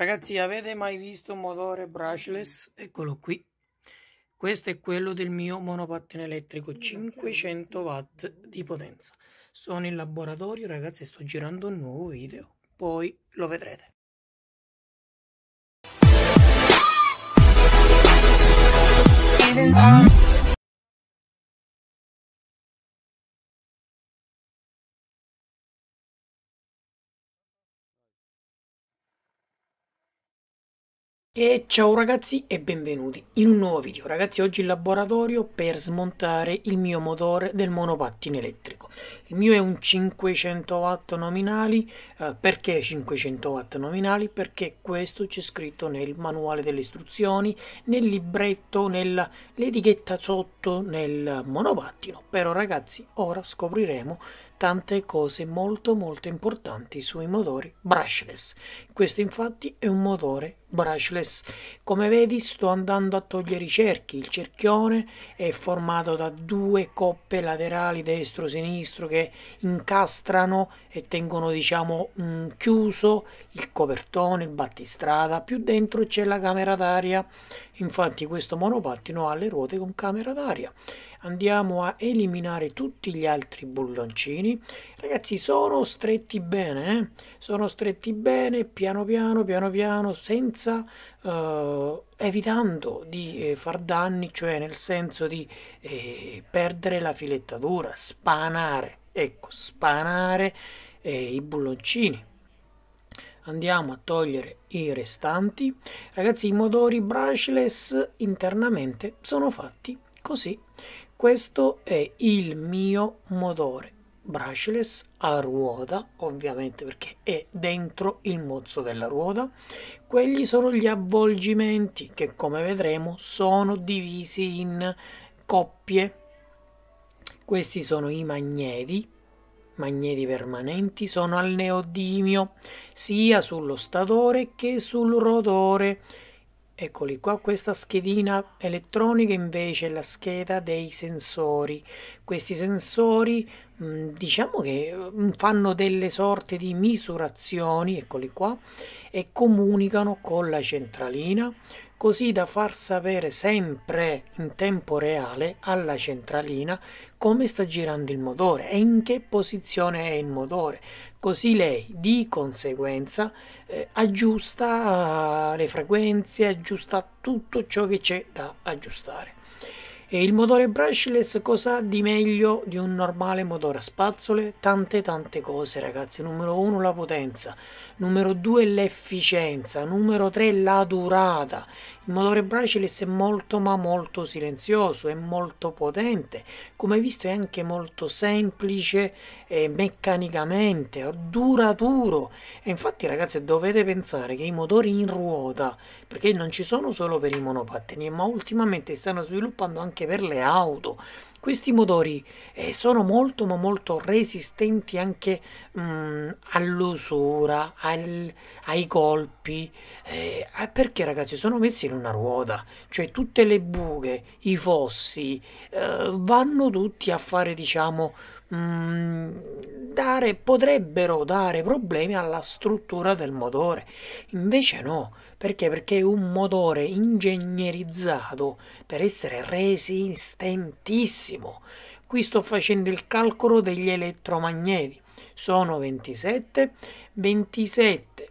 Ragazzi, avete mai visto un motore brushless? Eccolo qui. Questo è quello del mio monopattino elettrico 500 watt di potenza. Sono in laboratorio, ragazzi, sto girando un nuovo video. Poi lo vedrete. Mm -hmm. E ciao ragazzi e benvenuti in un nuovo video. Ragazzi oggi il laboratorio per smontare il mio motore del monopattino elettrico. Il mio è un 500 watt nominali. Eh, perché 500 watt nominali? Perché questo c'è scritto nel manuale delle istruzioni, nel libretto, nell'etichetta sotto nel monopattino. Però ragazzi ora scopriremo tante cose molto molto importanti sui motori brushless. Questo infatti è un motore brushless. Come vedi sto andando a togliere i cerchi, il cerchione è formato da due coppe laterali destro-sinistro che incastrano e tengono diciamo chiuso il copertone, il battistrada, più dentro c'è la camera d'aria, infatti questo monopattino ha le ruote con camera d'aria andiamo a eliminare tutti gli altri bulloncini ragazzi sono stretti bene eh? sono stretti bene piano piano piano piano senza eh, evitando di eh, far danni cioè nel senso di eh, perdere la filettatura spanare ecco spanare eh, i bulloncini andiamo a togliere i restanti ragazzi i motori brushless internamente sono fatti così questo è il mio motore brushless a ruota ovviamente perché è dentro il mozzo della ruota quelli sono gli avvolgimenti che come vedremo sono divisi in coppie questi sono i magneti magneti permanenti sono al neodimio sia sullo statore che sul rotore eccoli qua questa schedina elettronica invece è la scheda dei sensori questi sensori mm, diciamo che mm, fanno delle sorte di misurazioni eccoli qua e comunicano con la centralina così da far sapere sempre in tempo reale alla centralina come sta girando il motore e in che posizione è il motore. Così lei di conseguenza eh, aggiusta le frequenze, aggiusta tutto ciò che c'è da aggiustare. E il motore brushless cosa ha di meglio di un normale motore a spazzole? Tante tante cose ragazzi, numero uno la potenza, numero due l'efficienza, numero tre la durata. Il motore brushless è molto ma molto silenzioso, è molto potente, come visto è anche molto semplice eh, meccanicamente, duraturo. E infatti ragazzi dovete pensare che i motori in ruota, perché non ci sono solo per i monopattini, ma ultimamente stanno sviluppando anche anche per le auto. Questi motori eh, sono molto ma molto resistenti anche mm, all'usura, al, ai colpi, eh, eh, perché ragazzi sono messi in una ruota, cioè tutte le buche, i fossi eh, vanno tutti a fare diciamo Mm, dare, potrebbero dare problemi alla struttura del motore. Invece no, perché? Perché un motore ingegnerizzato per essere resistentissimo. Qui sto facendo il calcolo degli elettromagneti. Sono 27, 27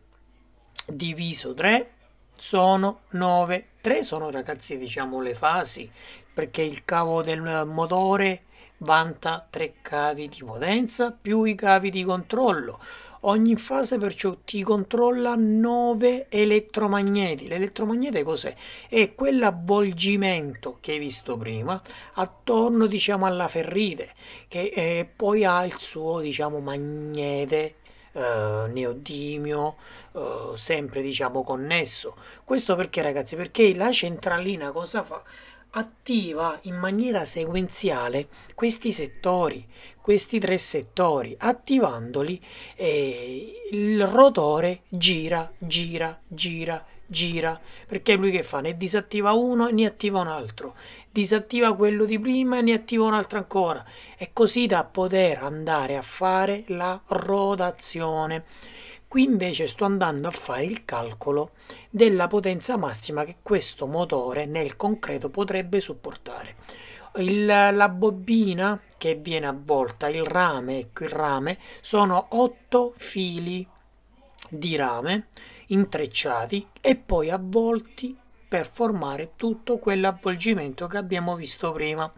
diviso 3 sono 9. 3 sono ragazzi diciamo le fasi perché il cavo del motore vanta tre cavi di potenza più i cavi di controllo. Ogni fase perciò ti controlla 9 elettromagneti. L'elettromagnete cos'è? È quell'avvolgimento che hai visto prima attorno diciamo, alla ferrite che eh, poi ha il suo diciamo, magnete eh, neodimio eh, sempre diciamo connesso questo perché ragazzi perché la centralina cosa fa attiva in maniera sequenziale questi settori, questi tre settori, attivandoli eh, il rotore gira, gira, gira, gira, perché lui che fa? Ne disattiva uno e ne attiva un altro, disattiva quello di prima e ne attiva un altro ancora, e così da poter andare a fare la rotazione. Qui invece sto andando a fare il calcolo della potenza massima che questo motore nel concreto potrebbe supportare. Il, la bobbina che viene avvolta, il rame, ecco il rame, sono 8 fili di rame intrecciati e poi avvolti per formare tutto quell'avvolgimento che abbiamo visto prima.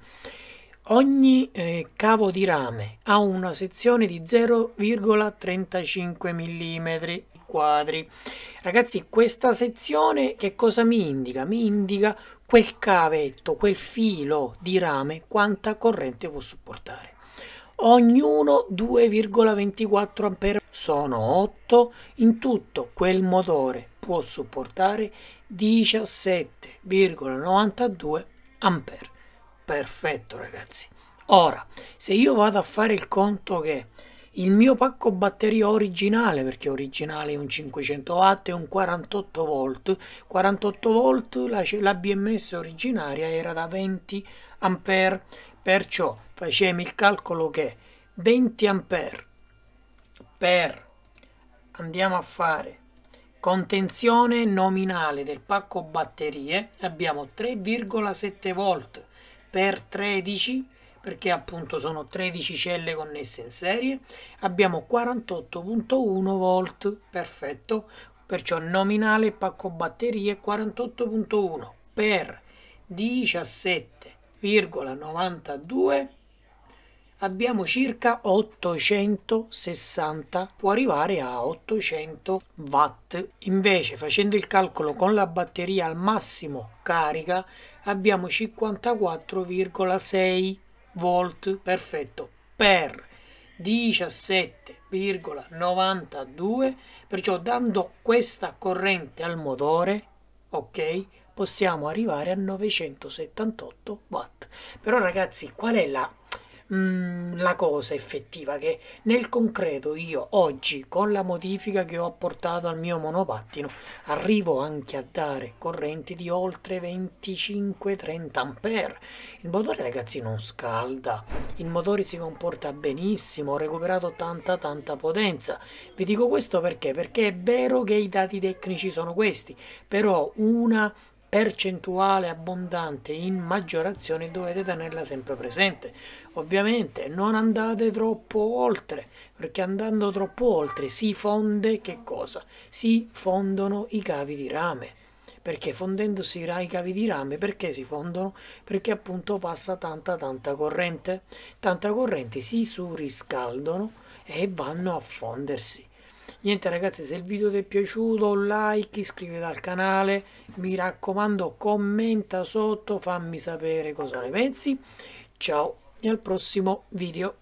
Ogni eh, cavo di rame ha una sezione di 0,35 mm quadri. Ragazzi, questa sezione che cosa mi indica? Mi indica quel cavetto, quel filo di rame, quanta corrente può supportare. Ognuno 2,24 A sono 8, in tutto quel motore può supportare 17,92 ampere perfetto ragazzi ora se io vado a fare il conto che il mio pacco batteria originale perché originale è un 500 watt e un 48 volt 48 volt la, la bms originaria era da 20 ampere perciò facciamo il calcolo che 20 ampere per andiamo a fare contenzione nominale del pacco batterie abbiamo 3,7 volt per 13 perché appunto sono 13 celle connesse in serie abbiamo 48.1 volt perfetto perciò nominale pacco batterie 48.1 per 17,92 abbiamo circa 860 può arrivare a 800 watt invece facendo il calcolo con la batteria al massimo carica abbiamo 54,6 volt perfetto per 17,92 perciò dando questa corrente al motore ok possiamo arrivare a 978 watt però ragazzi qual è la Mm, la cosa effettiva che nel concreto io oggi con la modifica che ho apportato al mio monopattino arrivo anche a dare correnti di oltre 25-30 ampere. Il motore ragazzi non scalda, il motore si comporta benissimo, ho recuperato tanta tanta potenza. Vi dico questo perché? Perché è vero che i dati tecnici sono questi, però una percentuale abbondante in maggiorazione dovete tenerla sempre presente. Ovviamente non andate troppo oltre, perché andando troppo oltre si fonde che cosa? Si fondono i cavi di rame. Perché fondendosi i cavi di rame, perché si fondono? Perché appunto passa tanta tanta corrente. Tanta corrente si surriscaldano e vanno a fondersi niente ragazzi se il video ti è piaciuto like iscriviti al canale mi raccomando commenta sotto fammi sapere cosa ne pensi ciao e al prossimo video